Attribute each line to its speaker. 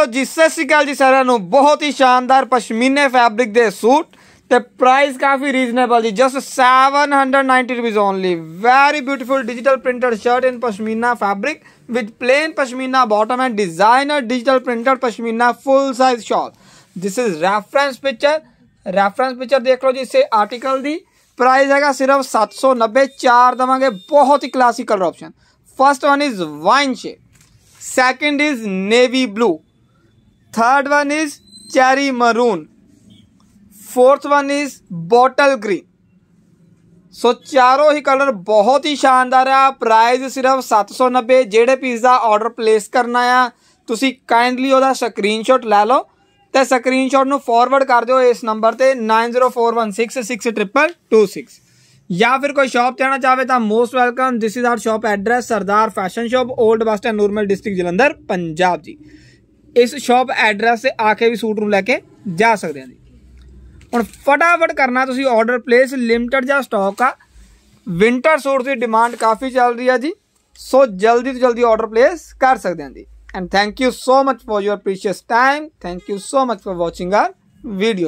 Speaker 1: ਲੋ ਜੀ ਸਤਿ ਸ਼੍ਰੀ ਅਕਾਲ ਜੀ ਸਾਰਿਆਂ ਨੂੰ ਬਹੁਤ ਹੀ ਸ਼ਾਨਦਾਰ ਪਸ਼ਮੀਨੇ ਫੈਬਰਿਕ ਦੇ ਸੂਟ ਤੇ ਪ੍ਰਾਈਸ ਕਾਫੀ ਰੀਜ਼ਨੇਬਲ ਜੀ ਜਸਟ 790 ਰੁਪਏ only very beautiful digital printed shirt in pashmina fabric with plain pashmina bottom and designer digital printed pashmina full size shawl this is reference picture reference picture ਦੇਖ ਲਓ ਜੀ ਇਸੇ ਆਰਟੀਕਲ ਦੀ ਪ੍ਰਾਈਸ ਹੈਗਾ ਸਿਰਫ 790 ਚਾਰ ਦਵਾਂਗੇ ਬਹੁਤ ਹੀ classical option first one is wine shade second is navy blue third one is cherry maroon fourth one is bottle green so ਚਾਰੋਂ ਹੀ ਕਲਰ ਬਹੁਤ ਹੀ ਸ਼ਾਨਦਾਰ ਆ ਪ੍ਰਾਈਸ ਸਿਰਫ 790 ਜਿਹੜੇ ਪੀਸ ਦਾ ਆਰਡਰ ਪਲੇਸ ਕਰਨਾ ਆ ਤੁਸੀਂ ਕਾਈਂਡਲੀ ਉਹਦਾ ਸਕਰੀਨਸ਼ਾਟ ਲੈ ਲਓ ਤੇ ਸਕਰੀਨਸ਼ਾਟ ਨੂੰ ਫਾਰਵਰਡ ਕਰ ਦਿਓ ਇਸ ਨੰਬਰ ਤੇ 9041666226 ਜਾਂ ਫਿਰ ਕੋਈ ਸ਼ਾਪ ਜਾਣਾ ਆਣਾ ਚਾਹਵੇ ਤਾਂ most welcome this is our shop address Sardar fashion shop old bus stand Nurmahal district Jalandhar Punjab ji ਇਸ ਸ਼ਾਪ ਐਡਰੈਸ ਤੇ ਆ ਕੇ ਵੀ ਸੂਟ ਨੂੰ ਲੈ ਕੇ ਜਾ ਸਕਦੇ ਆ ਜੀ ਹੁਣ ਫਟਾਫਟ ਕਰਨਾ ਤੁਸੀਂ ਆਰਡਰ ਪਲੇਸ ਲਿਮਟਿਡ ਜਾਂ ਸਟਾਕ ਆ ਵਿంటర్ ਸੂਟ ਦੀ ਡਿਮਾਂਡ ਕਾਫੀ ਚੱਲ ਰਹੀ ਆ ਜੀ ਸੋ ਜਲਦੀ ਤੋਂ ਜਲਦੀ ਆਰਡਰ ਪਲੇਸ ਕਰ ਸਕਦੇ ਆ ਜੀ and thank you so much for your precious time thank you so much for watching our video